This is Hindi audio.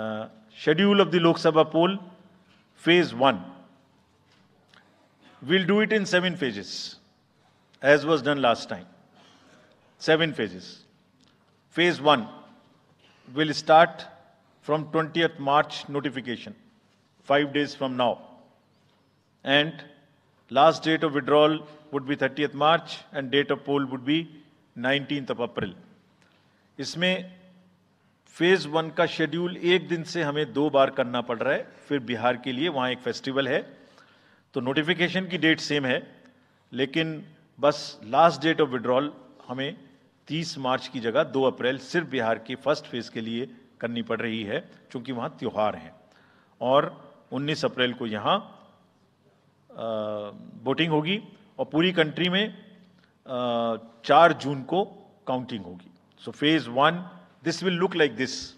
Uh, schedule of the Lok Sabha poll, phase one. We'll do it in seven phases, as was done last time. Seven phases. Phase one will start from 20th March notification, five days from now. And last date of withdrawal would be 30th March and date of poll would be 19th of April. इसमें फेज वन का शेड्यूल एक दिन से हमें दो बार करना पड़ रहा है फिर बिहार के लिए वहाँ एक फेस्टिवल है तो नोटिफिकेशन की डेट सेम है लेकिन बस लास्ट डेट ऑफ विड्रॉल हमें 30 मार्च की जगह 2 अप्रैल सिर्फ बिहार की फर्स्ट फेज के लिए करनी पड़ रही है क्योंकि वहाँ त्यौहार हैं और 19 अप्रैल को यहाँ वोटिंग होगी और पूरी कंट्री में चार जून को काउंटिंग होगी so phase one this will look like this.